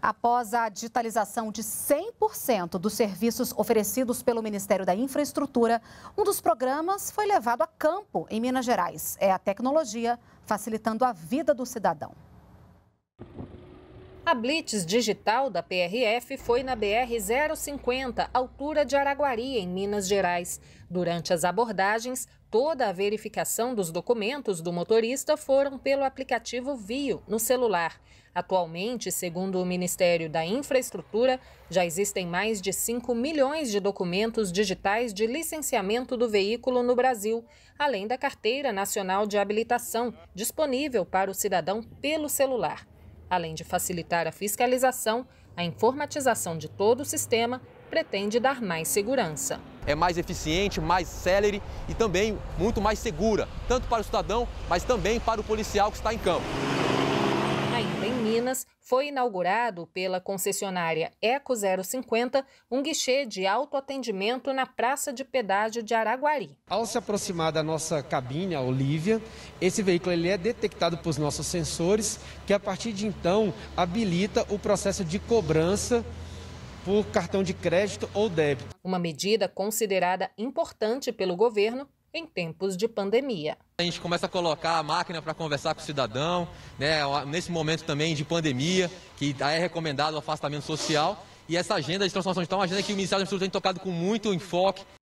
Após a digitalização de 100% dos serviços oferecidos pelo Ministério da Infraestrutura, um dos programas foi levado a campo em Minas Gerais. É a tecnologia facilitando a vida do cidadão. A blitz digital da PRF foi na BR-050, altura de Araguari, em Minas Gerais. Durante as abordagens, toda a verificação dos documentos do motorista foram pelo aplicativo Vio, no celular. Atualmente, segundo o Ministério da Infraestrutura, já existem mais de 5 milhões de documentos digitais de licenciamento do veículo no Brasil, além da Carteira Nacional de Habilitação, disponível para o cidadão pelo celular além de facilitar a fiscalização, a informatização de todo o sistema pretende dar mais segurança. É mais eficiente, mais celere e também muito mais segura, tanto para o cidadão, mas também para o policial que está em campo em Minas, foi inaugurado pela concessionária Eco 050 um guichê de autoatendimento na Praça de Pedágio de Araguari. Ao se aproximar da nossa cabine, a Olívia, esse veículo ele é detectado pelos nossos sensores, que a partir de então habilita o processo de cobrança por cartão de crédito ou débito. Uma medida considerada importante pelo governo em tempos de pandemia. A gente começa a colocar a máquina para conversar com o cidadão, né, nesse momento também de pandemia, que tá, é recomendado o afastamento social. E essa agenda de transformação digital é uma agenda que o Ministério da Infraestrutura tem tocado com muito enfoque.